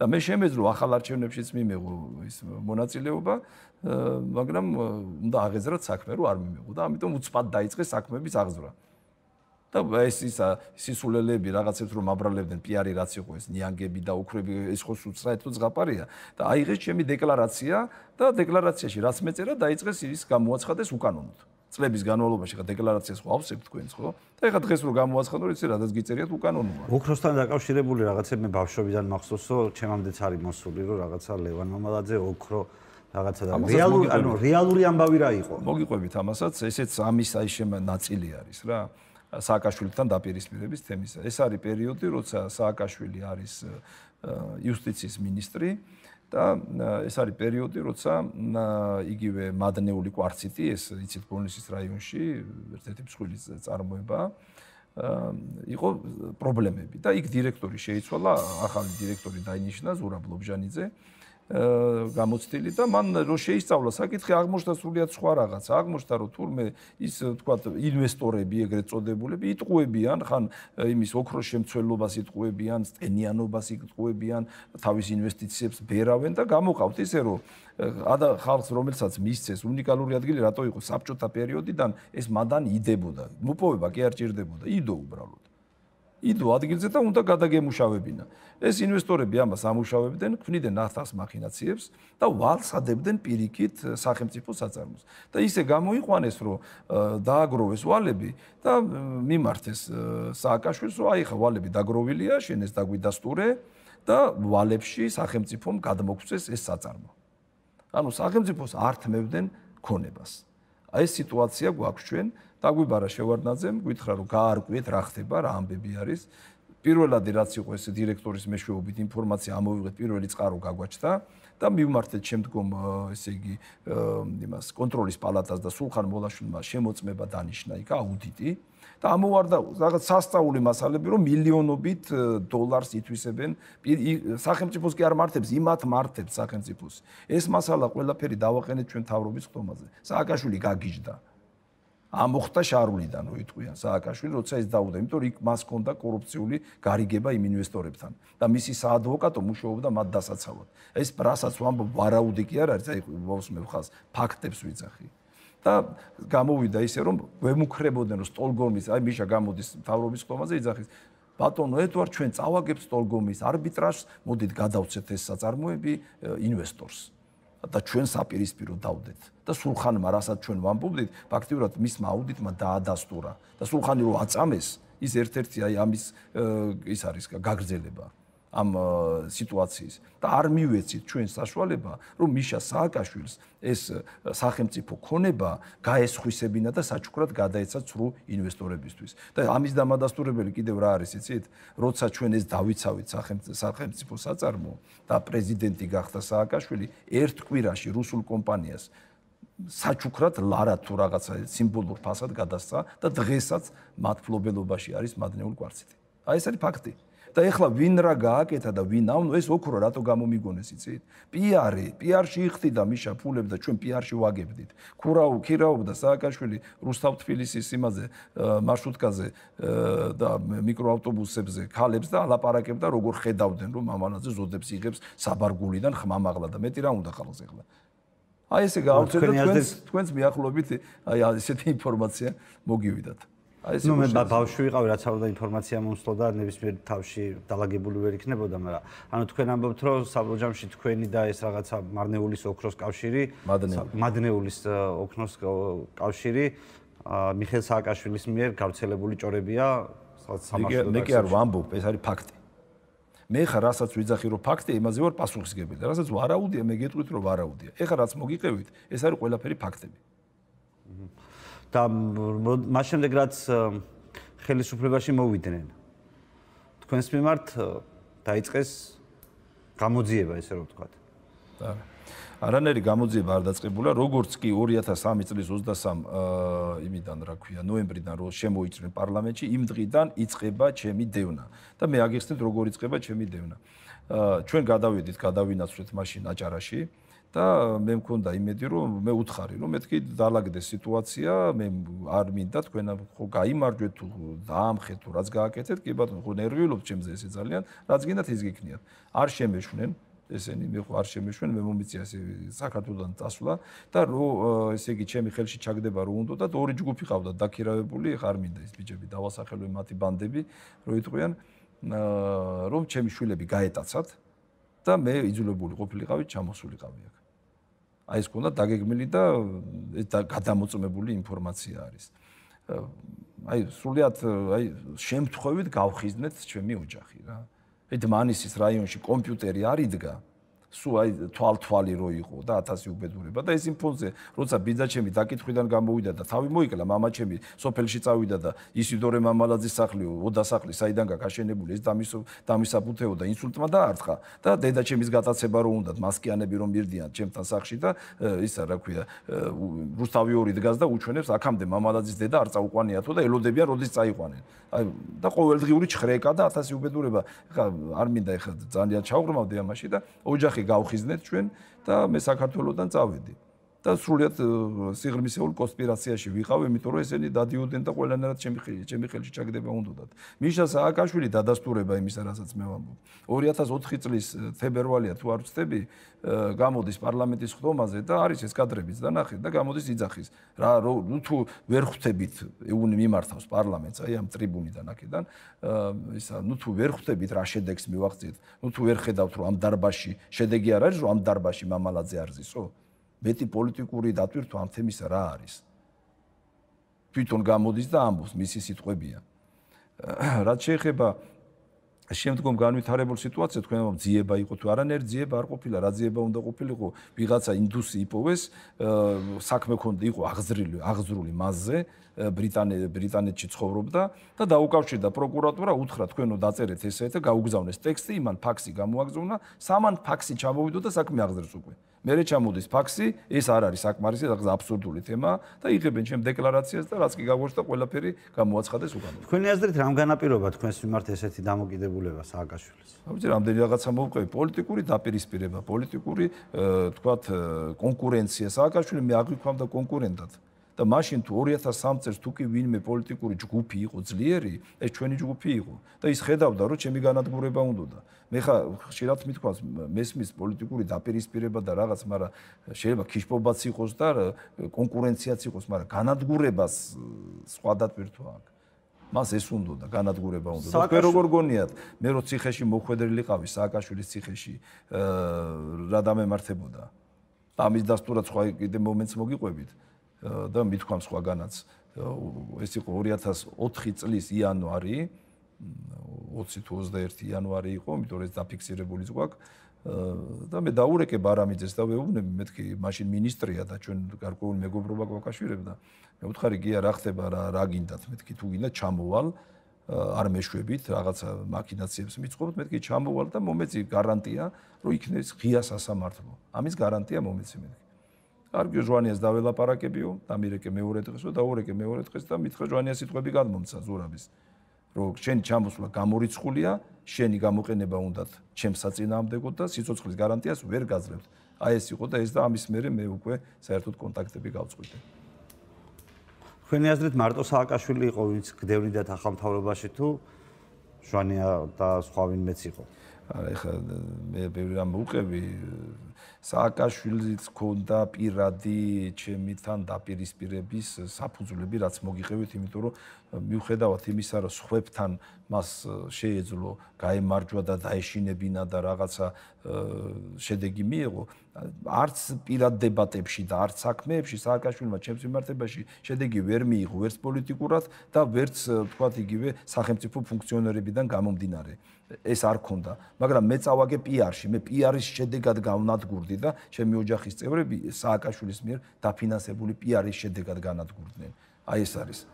და მე შემეძლო ახალ არჩევნებშიც მიმეღო ის მონაწილეობა, მაგრამ უნდა აღეძრა საქმე, რომ არ მიმეღო და ამიტომ უცბად დაიწყე საქმების აღზრდა. და ეს ის სისულელები რაღაცებს რომ აბრალებდნენ პიარი რაც იყო ეს ნიანგები და უქრები ეს ხო უცრაეთო ზღაპარია და აიღეს ჩემი დეკლარაცია და დეკლარაციაში რაც მეწერა დაიწყეს ის გამოაცხადეს უკანონოდ წლების განმავლობაში ხა დეკლარაციას ყავსებ თქვენს ხო? და ეხა დღეს რო გამოაცხადო, იცი რა, დაც გიწერიათ უკანონოა. ოქროსთან დაკავშირებული რაღაცები ბავშვობიდან მახსოვსო, ჩემამდეც არის მოსული, რომ რაღაცა ლევან მამალაძე ოქრო რაღაცა და რეალური, ანუ რეალური ამბავი რა იყო? მოგიყვებით ამასაც, ესეც ამის აი შემაწილი არის რა. სააკაშვილთან დაპირისპირების თემისა. ეს არის პერიოდი, როცა სააკაშვილი არის იუსტიციის მინისტრი. და ეს არის პერიოდი, როცა იგივე მადნეული кварციტი, ეს იცით ბონისის რაიონში ერთ-ერთი მსხვილი წარმოება, იყო პრობლემები და იქ დირექტორი შეიცვალა, ახალი დირექტორი დაინიშნა ზურაბ ლობჟანიძე გამოცდილი და მან რომ შეისწავლა საკითხი აღმოჩნდა სულიად სხვა რაღაც აღმოჩნდა რომ თურმე ის э, თქვა ინვესტორები ეგრეთ წოდებულები იტყუებიან ხან э, იმის ოქროს შემცველობას იტყუებიან სტენიანობას იტყუებიან თავის ინვესტიციებს ბერავენ და გამოყავთ ისე რომ э, ადა ხალხს რომელსაც მისცეს უნიკალური ადგილი რატო იყო საბჭოთა პერიოდიდან ეს მადანი იდებოდა მოპოვება კი არ ჭირდებოდა იდო უბრალოდ იდო ადგილზე და უნდა გადაგემუშავებინა. ეს ინვესტორები ამას ამუშავებდნენ, ქვნიდნენ ნახტას მაქინაციებს და ვალსადებდნენ პირიქით э, სახელმწიფო საწარმოს. და ისე გამოიყვანეს, რომ э, დააგროვეს ვალები და э, მიმართეს სააკაშვილს, რომ აი ხა ვალები დაგროვილია, შენ ეს დაგვიდასტურე და ვალებში სახელმწიფომ გადმოგვწეს ეს საწარმო. ანუ სახელმწიფოს ართმევდნენ ქონებას. ეს სიტუაცია გვაქვს ჩვენ დაგვიბარა შევარდნაძემ გითხრა რომ გაარკვიეთ რა ხდება რა ამბები არის პირველადი რაც იყო ეს დირექტორის მეშვეობით ინფორმაცია ამოვიღეთ პირველი წყარო გაგვაჩნდა და მიმართეთ შემდგომ ესე იგი იმას კონტროლის პალატას და სულხან მოლაშვილმა შემოწმება დანიშნა იქ აუდიტი და ამოვარდა რაღაც სასწაული მასალები რომ მილიონობით დოლარს ითვისებენ სახელმწიფოს კი არ მართებს იმათ მართებს სახელმწიფოს ეს მასალა ყველაფერი დავაყენეთ ჩვენ თავრობის ხდომაზე სააკაშვილი გაგიჟდა ამოხდა შარულიდან ვიტყვიან სააკაშვილი როცა ის დაუდა იმიტომ რომ იქ მას ჰქონდა კორუფციული გარიგება იმ ინვესტორებთან და მისი საადვოკატო მუშაობდა მათ დასაცავად ეს რასაც ვამბობ ვარაუდი კი არ არის აი მოსმე ხალხს ფაქტებს ვიძახი და გამოვიდა ისე რომ ვემუქრებოდნენ რომ სტოლგომის აი მიშა გამოდის თავრობის ხომაზე იძახის ბატონო ედვარ ჩვენ წავაგებთ სტოლგომის არბიტრაჟს მოდით გადავცეთ ეს საწარმოები ინვესტორს და ჩვენ საპირისპირო დავდეთ და სულხანმა რასაც ჩვენ ვამბობდით ფაქტიურად მისმა აუდიტმა დაადასტურა და სულხანი რომ აწამეს ის ერთ-ერთი აი ამის ის არის გაგრძელება ამ სიტუაციის და არ მივეცით ჩვენ საშუალება რომ მიშა სააკაშვილს ეს სახელმწიფო ქონება გაესხვისებინა და საჩუქრად გადაეცა ცრუ ინვესტორებისთვის და ამის დამადასტურებელი კიდევ რა არის იცით როცა ჩვენ ეს დავიცავით სახელმწიფო საწარმო და პრეზიდენტი გახდა სააკაშვილი ერთ კვირაში რუსულ კომპანიას საჩუქრად ლარა თუ რაღაცა სიმბოლურ ფასად გადასცა და დღესაც მათფლობელობაში არის მადნეულ კვარცეთი აი ეს არის ფაქტი და ეხლა ვინ რა გააკეთა და ვინ ამ ეს ოქრო რატო გამომიგონეს იცით? პიარი, პიარში იხდი და მიშა ფულებს და ჩვენ პიარში ვაგებდით. ქურაუ, ქირაუ და სააკაშვილი რუსთავ თბილისის იმაზე მარშრუტკაზე და მიკროავტობუსებზე ქალებს და ალაპარაკებდა როგორ ხედავდნენ რომ ამანაძე ზოდებს იღებს საბარგულიდან ხმამაღლა და მეტი რა უნდა ხალხს ეხლა? აი ესე გავწერთ ჩვენს ჩვენს მიახლობით აი ესეთი ინფორმაცია მოგივიდათ. აი ეს ნუ მე ბავშვი ვიყავი რაც არ და ინფორმაცია მომსვლა და ნებისმიერ თავში დაალაგებული ვერ იქნებოდა მაგრამ ანუ თქვენ ამბობთ რომ საბროჯამში თქვენი და ეს რაღაცა მარნეულის ოქროს კავშირი მადნეულის ოქროს კავშირი მიხელ სააკაშვილის მიერ გავრცელებული ჭორებია სადაც სამართლებრივი ნიკი არ ვამბობ ეს არის ფაქტი მე ხა რასაც ვიძახი რომ ფაქტი იმაზე ვარ პასუხისგებელი და რასაც ვარაუდია მე გეტყვით რომ ვარაუდია ეხა რაც მოგიყევით ეს არის ყველაფერი ფაქტები აჰა და მას შემდეგ რაც ხელისუფლებაში მოვიდნენ თქვენს მიმართ დაიწყეს გამოძიება ესე რომ ვთქვა და არანერი გამოძიება არ დაწყებულა როგორც კი 2003 წლის 23 იმიდან რა ქვია ნოემბრიდან რო შემოიჭრნენ პარლამენტში იმ დღიდან იწყება ჩემი დევნა და მე აღიხსნით როგორი იწყება ჩემი დევნა ჩვენ გადავედით გადავინაცვლეთ მაშინ აჭარაში და მე მქონდა იმედი რომ მე უთხარი რომ მეთქი დაალაგდე სიტუაცია მე არ მინდა თქვენ ხო გამარჯვეთ თუ დაამხეთ თუ რაც გააკეთეთ კი ბატონო ხო ნერვიულობთ ჩემზე ესე ძალიან რაც გინდათ ის გიქნიათ არ შემეშვნენ ესენი მე ხო არ შემეშვენ მე მომიწია საქართველოსთან დასვლა და რო ესე იგი ჩემი ხელში ჩაგდება რო უნდა და ორი ჯგუფი ყავდა დაქირავებული ხარ მინდა ის ბიჭები დავასახელე მათი ბანდები რო იტყვიან რომ ჩემი შვილები გაეტაცათ და მე იძულებული ყოფილიყავი ჩამოსულიყავი აქ. აი ეს კონდა დაგეგმილი და ეს გადამოწმებული ინფორმაცია არის. აი სრულიად აი შემთხვევით გავხიზნეთ ჩემი ოჯახი რა. ეთმანისის რაიონში კომპიუტერი არ იდგა. სუ აი თვალთვალი რო იყო და 1000 უბედურება და ეს იმ ფონზე როცა ბიძაჩემი დაკითხვიდან გამოვიდა და თავი მოიკლა мамаჩემი სოფელში წავიდა და ისიდორე მამალაძის სახლიო ოდასახლი საიდან გაგაშენებული ეს დამის დამისაბუთეო და ინსულტმა დაარტყა და დედაჩემის გადაცება რო უნდათ მასკიანები რომ მირდიან ჩემთან სახლში და ისა რა ქვია რუსთავი ორი დგას და უჩვენებს აქამდე მამალაძის დედა არ წაუყვანიათო და ელოდებიან როდის წაიყვანენ აი და ყოველდღიური ჩხრეკა და 1000 უბედურება ხა არ მინდა ეხლა ძალიან ჩაუღრმავდი ამაში და ოჯახი ოთახი გავხიზნეთ ჩვენ და მე საქართველოსდან წავედი. და სრულიად э, სიღრმისეულ კონსპირაციაში ვიყავ, იმიტომ რომ ესენი დადიოდნენ და ყველანაირად ჩემი ხელში, ჩემი ხელში ჩაგდება უნდათ. მიშა სააკაშვილი დადასტურება იმისა, რასაც მე ვამბობ. 2004 წლის э, თებერვალია თუ არ ვცდები, э, გამოდის პარლამენტის ხდომაზე და არის ეს კადრებიც და ნახეთ და გამოდის იძახის. რა ნუ თუ ვერ ხვდებით ეუნ მიმართავს პარლამენტს აი ამ ტრიბუნიდან აქედან, ისა ნუ თუ ვერ ხვდებით რა შედეგს მივაღწიეთ, ნუ თუ ვერ ხედავთ რომ ამ დარბაში შედეგი არ არის, რომ ამ დარბაში მამალაძე არ ზისო, მეტი პოლიტიკური დატვირთვა ამ თემის რა არის თვითონ გამოდის და ამბობს მისი სიტყვებია რაც შეეხება შემდგომ განვითარებულ სიტუაციას თქვენ ამ ძიება იყო თუ არანერ ძიება არ ყოფილა რა ძიება უნდა ყოფილიყო ვიღაცა ინდუსი იპოვეს საქმე კონდი იყო აღზრული აღზრული მასზე ბრიტანე ბრიტანეთში ცხოვრობდა და დაუკავშირდა პროკურატურა უთხრა თქვენო დაწერეთ ესე და გაუგზავნეს ტექსტი იმან ფაქსი გამოაგზავნა სამან ფაქსი ჩამოვიდო და საქმე აღზრს უკვე მერე ჩამოდის ფაქსი, ეს არ არის საკმარისი, რაღაც აბსურდული თემა და იღებენ ჩემ დეკლარაციას და რაც კი გაგვაშთა ყველაფერი გამოაცხადეს უკან. თქვენი აზრით რამ განაპირობა თქვენს მიმართ ესეთი დამოკიდებულება სააკაშვილის? აუცილებლად რამდენი რაღაცა მოვყვები, პოლიტიკური დაპირისპირება, პოლიტიკური თქვათ კონკურენცია სააკაშვილი მე აგვიქვამდა კონკურენტად. და მაშინ თუ 2003 წელს თუ კი ვინმე პოლიტიკური ჯგუფი იყო ძლიერი, ეს ჩვენი ჯგუფი იყო და ის ხედავდა, რომ ჩემი განადგურება უნდა და მე ხა ხშირად მითქვას მესმის პოლიტიკური დაპირისპირება და რაღაც, მაგრამ შეიძლება ქიშპობაც იყოს და კონკურენციაც იყოს, მაგრამ განადგურებას სხვა დათვირთვა აქვს. მას ეს უნდა და განადგურება უნდა. თქვენ როგორ გონიათ? მე რო ციხეში მოხვედრილიყავი სააკაშვილის ციხეში, აა რა დამემართებოდა? და ამის დასტურაც ხო კიდე მომენტს მოგიყვებით? და მithkan სხვაგანაც ეს იყო 2004 წლის იანვარი 20 თუ 21 იანვარი იყო, იმიტომ რომ ეს დაფიქსირებულიც გვაქვს და მე დაურეკე ბარამიძეს და ვეუბნები მეთქი მაშინ მინისტრია და ჩვენ გარკვეული მეგობრობა გვაკავშირებს და მე ვუთხარი გია რა ხდება რა რა გინდათ მეთქი თუ გინდა ჩამოვალ არ მეშვებით რაღაცა მაქინაციებს მიწყობთ მეთქი ჩამოვალ და მომეცი გარანტია რომ იქნება ღია სასამართლო ამის გარანტია მომეცი მეთქი არგიო ჯვანიას დაველაპარაკებიო და მირეკე მეორე დღესო და ორეკე მეორე დღეს და მითხრა ჯვანიას სიტყვები გადმომცა ზურაბის რომ შენ ჩამოსვლა გამორიცხულია შენი გამოყენება უნდათ ჩემ საწინააღმდეგო და სიცოცხლის გარანტიას ვერ გაძლევ აი ეს იყო და ეს და ამის მერე მე უკვე საერთოდ კონტაქტები გავწყვიტე ხენი აზრით მარტო სააკაშვილი იყო ვინც გდევნიდათ ახალთავრობაში თუ ჯვანია და სხვა ვინმეც იყო ახლა მე ბევრი რამ უყვები სააკაშვილიც ქონდა პირადი ჩემთან დაპირისპირების საფუძვლები, რაც მოგიყევით, იმიტომ რომ მიუხედავად იმისა, რომ სხვებთან მას შეეძლო გაემარჯვა და დაეშინებინა და რაღაცა შედეგი მიიღო, არც პირად დებატებში და არც საქმეებში სააკაშვილმა ჩემს მიმართებაში შედეგი ვერ მიიღო ვერც პოლიტიკურად და ვერც თქვათ იგივე სახელმწიფო ფუნქციონერებიდან გამომდინარე ეს არ ქონდა მაგრამ მე წავაგე პიარში მე პიარის შედეგად განადგურდი და ჩემი ოჯახის წევრები სააკაშვილის მიერ დაფინანსებული პიარის შედეგად განადგურდნენ აი ეს არის